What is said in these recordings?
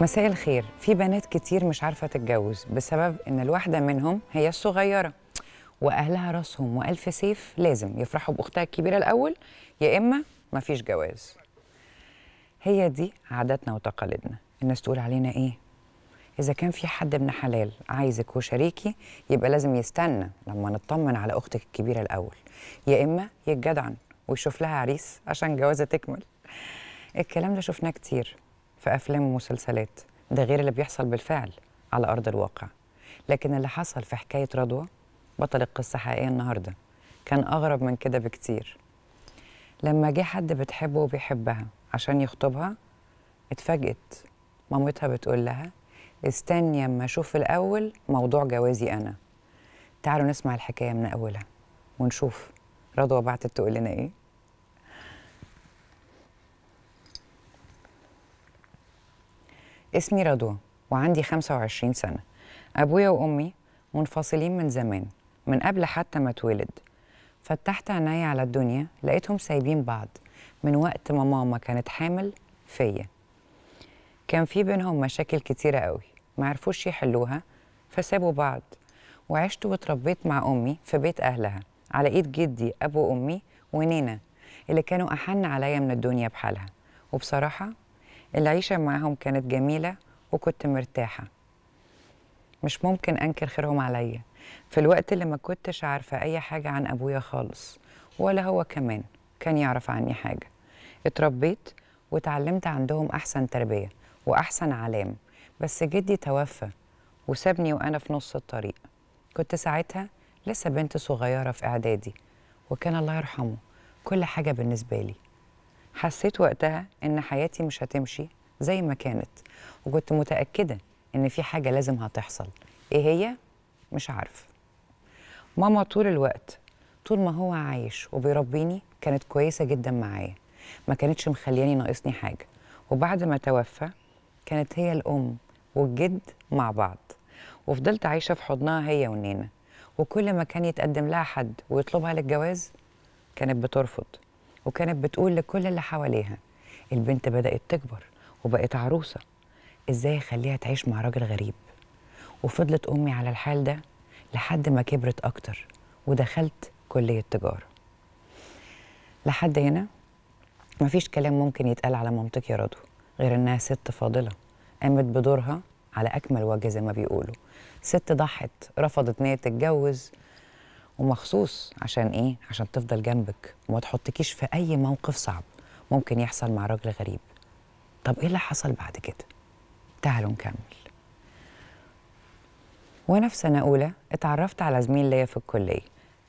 مساء الخير في بنات كتير مش عارفة تتجوز بسبب إن الواحدة منهم هي الصغيرة وأهلها راسهم وألف سيف لازم يفرحوا بأختها الكبيرة الأول يا إما مفيش جواز هي دي عاداتنا وتقاليدنا الناس تقول علينا إيه إذا كان في حد ابن حلال عايزك وشريكي يبقى لازم يستنى لما نطمن على أختك الكبيرة الأول يا إما يتجدعن ويشوف لها عريس عشان جوازة تكمل الكلام ده شفناه كتير في أفلام ومسلسلات ده غير اللي بيحصل بالفعل على أرض الواقع لكن اللي حصل في حكاية رضوى بطل القصة حقيقية النهاردة كان أغرب من كده بكتير لما جه حد بتحبه وبيحبها عشان يخطبها اتفاجئت مامتها بتقول لها استني اما اشوف الاول موضوع جوازي انا تعالوا نسمع الحكايه من اولها ونشوف رضوى بعتت تقول لنا ايه اسمي رضوى وعندي 25 سنة أبويا وأمي منفصلين من زمان من قبل حتى ما اتولد فتحت عيني على الدنيا لقيتهم سايبين بعض من وقت ما ماما كانت حامل فيا كان في بينهم مشاكل كتيرة قوي معرفوش يحلوها فسابوا بعض وعشت واتربيت مع أمي في بيت أهلها على إيد جدي أبو أمي ونينا اللي كانوا أحن عليا من الدنيا بحالها وبصراحة العيشة معهم كانت جميلة وكنت مرتاحة مش ممكن أنكر خيرهم عليا في الوقت اللي ما كنتش عارفة أي حاجة عن أبويا خالص ولا هو كمان كان يعرف عني حاجة اتربيت وتعلمت عندهم أحسن تربية وأحسن علام بس جدي توفى وسابني وأنا في نص الطريق كنت ساعتها لسه بنت صغيرة في إعدادي وكان الله يرحمه كل حاجة بالنسبة لي حسيت وقتها ان حياتي مش هتمشي زي ما كانت وكنت متاكده ان في حاجه لازم هتحصل ايه هي مش عارفه ماما طول الوقت طول ما هو عايش وبيربيني كانت كويسه جدا معايا ما كانتش مخلياني ناقصني حاجه وبعد ما توفى كانت هي الام والجد مع بعض وفضلت عايشه في حضنها هي ونينا وكل ما كان يتقدم لها حد ويطلبها للجواز كانت بترفض وكانت بتقول لكل اللي حواليها البنت بدأت تكبر وبقت عروسة إزاي أخليها تعيش مع راجل غريب وفضلت أمي على الحال ده لحد ما كبرت أكتر ودخلت كلية تجارة لحد هنا مفيش كلام ممكن يتقال على مامتك يا رضو غير إنها ست فاضلة قامت بدورها على أكمل وجه زي ما بيقولوا ست ضحت رفضت إن هي تتجوز ومخصوص عشان ايه عشان تفضل جنبك وما تحطكيش في اي موقف صعب ممكن يحصل مع راجل غريب طب ايه اللي حصل بعد كده تعالوا نكمل وانا في سنه اولى اتعرفت على زميل ليا في الكليه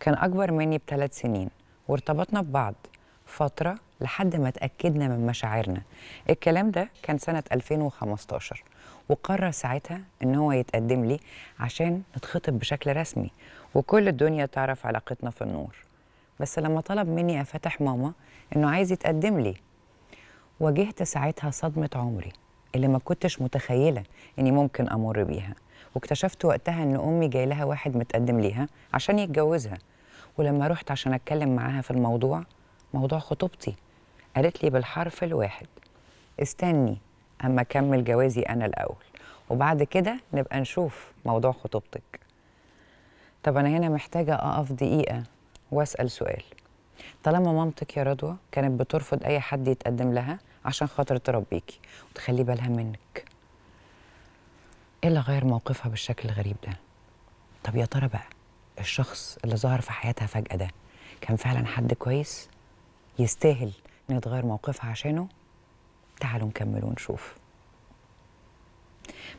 كان اكبر مني بثلاث سنين وارتبطنا ببعض فتره لحد ما اتاكدنا من مشاعرنا الكلام ده كان سنه 2015 وقرر ساعتها ان هو يتقدم لي عشان نتخطب بشكل رسمي وكل الدنيا تعرف علاقتنا في النور بس لما طلب مني افتح ماما انه عايز يتقدم لي واجهت ساعتها صدمه عمري اللي ما كنتش متخيله اني ممكن امر بيها واكتشفت وقتها ان امي جاي لها واحد متقدم ليها عشان يتجوزها ولما رحت عشان اتكلم معاها في الموضوع موضوع خطوبتي قالت لي بالحرف الواحد استني اما اكمل جوازي انا الاول وبعد كده نبقى نشوف موضوع خطوبتك طب انا هنا محتاجه اقف دقيقه واسال سؤال طالما مامتك يا رضوى كانت بترفض اي حد يتقدم لها عشان خاطر تربيكي وتخلي بالها منك ايه اللي غير موقفها بالشكل الغريب ده طب يا ترى بقى الشخص اللي ظهر في حياتها فجاه ده كان فعلا حد كويس يستاهل نتغير موقفها عشانه تعالوا نكمل ونشوف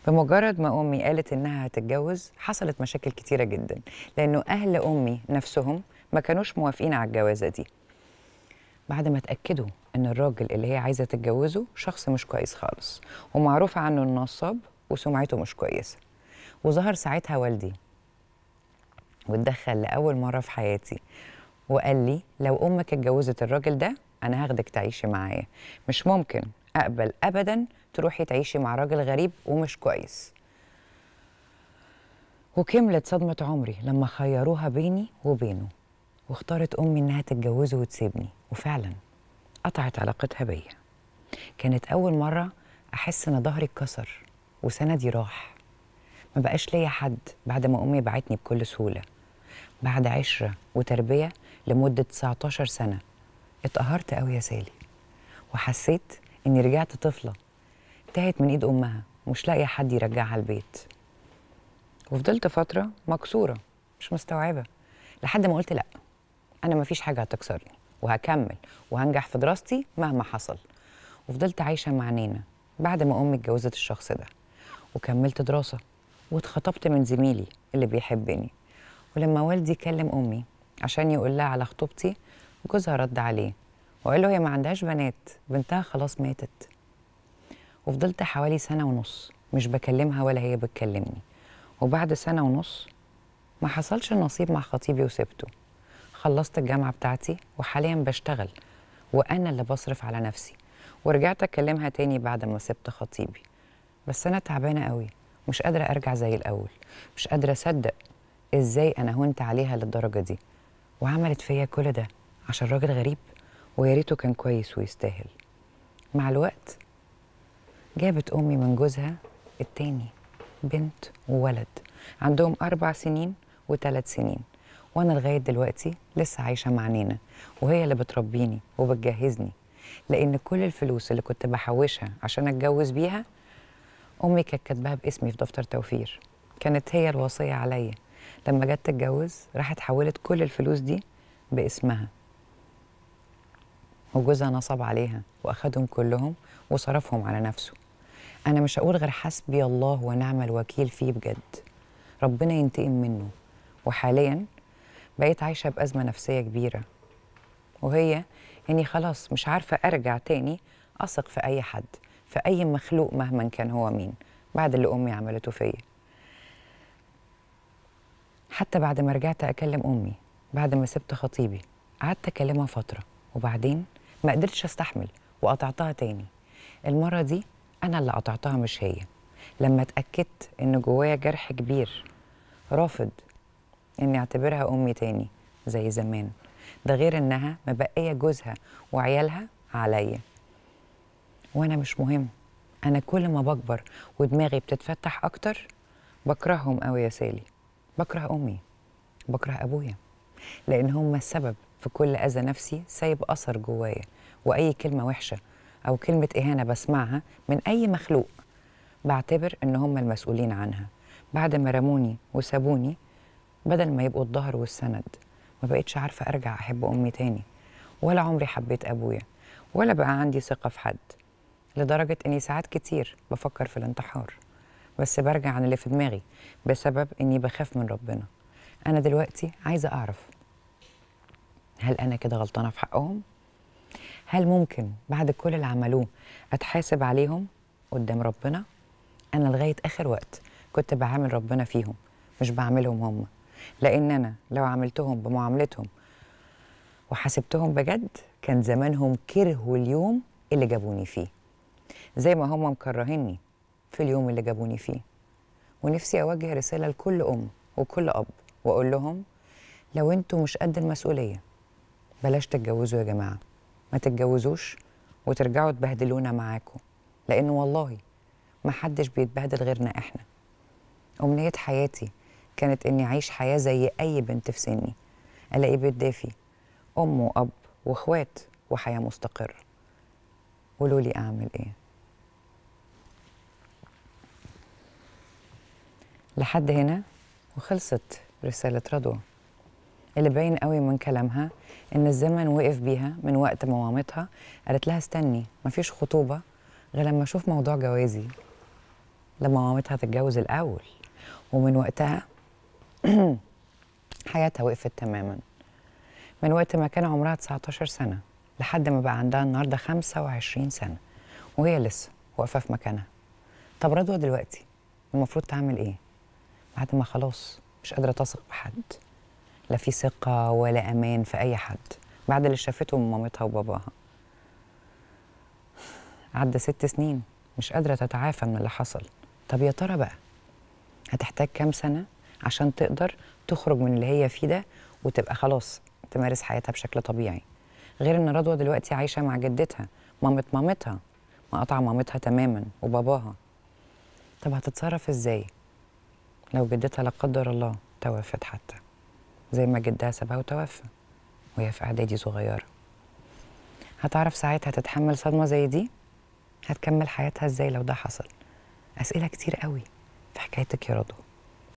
بمجرد ما أمي قالت إنها هتتجوز حصلت مشاكل كتيرة جدا لأنه أهل أمي نفسهم ما كانوش موافقين على الجوازة دي بعد ما اتأكدوا إن الراجل اللي هي عايزة تتجوزه شخص مش كويس خالص ومعروف عنه النصاب وسمعته مش كويسة وظهر ساعتها والدي واتدخل لأول مرة في حياتي وقال لي لو أمك اتجوزت الراجل ده انا هاخدك تعيشي معايا مش ممكن اقبل ابدا تروحي تعيشي مع راجل غريب ومش كويس وكملت صدمة عمري لما خيروها بيني وبينه واختارت أمي إنها تتجوزه وتسيبني وفعلا قطعت علاقتها بيا كانت أول مرة أحس إن ظهري اتكسر وسندي راح ما بقاش ليا حد بعد ما أمي بعتني بكل سهولة بعد عشرة وتربية لمدة 19 سنة اتقهرت قوي يا سالي وحسيت اني رجعت طفله تاهت من ايد امها مش لاقيه حد يرجعها البيت وفضلت فتره مكسوره مش مستوعبه لحد ما قلت لا انا مفيش حاجه هتكسرني وهكمل وهنجح في دراستي مهما حصل وفضلت عايشه مع نينا بعد ما امي اتجوزت الشخص ده وكملت دراسه واتخطبت من زميلي اللي بيحبني ولما والدي كلم امي عشان يقول لها على خطوبتي جوزها رد عليه وقال له هي ما عندهاش بنات بنتها خلاص ماتت وفضلت حوالي سنة ونص مش بكلمها ولا هي بتكلمني وبعد سنة ونص ما حصلش النصيب مع خطيبي وسبته خلصت الجامعة بتاعتي وحاليا بشتغل وأنا اللي بصرف على نفسي ورجعت أكلمها تاني بعد ما سبت خطيبي بس أنا تعبانة قوي مش قادرة أرجع زي الأول مش قادرة أصدق إزاي أنا هونت عليها للدرجة دي وعملت فيا كل ده عشان راجل غريب ويا ريته كان كويس ويستاهل مع الوقت جابت امي من جوزها التاني بنت وولد عندهم اربع سنين وثلاث سنين وانا لغايه دلوقتي لسه عايشه مع نينا وهي اللي بتربيني وبتجهزني لان كل الفلوس اللي كنت بحوشها عشان اتجوز بيها امي كانت كاتباها باسمي في دفتر توفير كانت هي الوصيه عليا لما جت تتجوز راحت حولت كل الفلوس دي باسمها وجوزها نصب عليها وأخدهم كلهم وصرفهم على نفسه أنا مش هقول غير حسبي الله ونعم الوكيل فيه بجد ربنا ينتقم منه وحاليا بقيت عايشة بأزمة نفسية كبيرة وهي إني خلاص مش عارفة أرجع تاني أثق في أي حد في أي مخلوق مهما كان هو مين بعد اللي أمي عملته فيا حتى بعد ما رجعت أكلم أمي بعد ما سبت خطيبي قعدت أكلمها فترة وبعدين ما قدرتش استحمل وقطعتها تاني المره دي انا اللي قطعتها مش هي لما اتاكدت ان جوايا جرح كبير رافض اني اعتبرها امي تاني زي زمان ده غير انها مبقيه جوزها وعيالها عليا وانا مش مهم انا كل ما بكبر ودماغي بتتفتح اكتر بكرههم قوي يا سالي بكره امي بكره ابويا لان هما السبب في كل أذى نفسي سايب أثر جوايا وأي كلمة وحشة أو كلمة إهانة بسمعها من أي مخلوق بعتبر إن هم المسؤولين عنها بعد ما رموني وسابوني بدل ما يبقوا الظهر والسند ما بقتش عارفة أرجع أحب أمي تاني ولا عمري حبيت أبويا ولا بقى عندي ثقة في حد لدرجة إني ساعات كتير بفكر في الانتحار بس برجع عن اللي في دماغي بسبب إني بخاف من ربنا أنا دلوقتي عايزة أعرف هل انا كده غلطانه في حقهم هل ممكن بعد كل اللي عملوه اتحاسب عليهم قدام ربنا انا لغايه اخر وقت كنت بعامل ربنا فيهم مش بعاملهم هم لان انا لو عاملتهم بمعاملتهم وحاسبتهم بجد كان زمانهم كرهوا اليوم اللي جابوني فيه زي ما هم مكرهيني في اليوم اللي جابوني فيه ونفسي اوجه رساله لكل ام وكل اب واقول لهم لو انتوا مش قد المسؤوليه بلاش تتجوزوا يا جماعه ما تتجوزوش وترجعوا تبهدلونا معاكم لان والله ما حدش بيتبهدل غيرنا احنا امنيه حياتي كانت اني اعيش حياه زي اي بنت في سني الاقي بيت دافي ام واب واخوات وحياه مستقره قولوا لي اعمل ايه لحد هنا وخلصت رساله رضوى اللي باين قوي من كلامها ان الزمن وقف بيها من وقت ما مامتها قالت لها استني مفيش خطوبه غير لما اشوف موضوع جوازي لما مامتها تتجوز الاول ومن وقتها حياتها وقفت تماما من وقت ما كان عمرها 19 سنه لحد ما بقى عندها النهارده 25 سنه وهي لسه واقفه في مكانها طب رضوى دلوقتي المفروض تعمل ايه بعد ما خلاص مش قادره تثق بحد لا في ثقة ولا أمان في أي حد بعد اللي شافته من مامتها وباباها عدى ست سنين مش قادرة تتعافى من اللي حصل طب يا ترى بقى هتحتاج كام سنة عشان تقدر تخرج من اللي هي فيه ده وتبقى خلاص تمارس حياتها بشكل طبيعي غير ان رضوى دلوقتي عايشة مع جدتها مامة مامتها مقطع مامتها تماما وباباها طب هتتصرف ازاي لو جدتها لا قدر الله توفت حتى زي ما جدها سابها وتوفى وهي في اعدادي صغيره هتعرف ساعتها تتحمل صدمه زي دي هتكمل حياتها ازاي لو ده حصل اسئله كتير قوي في حكايتك يا رضوى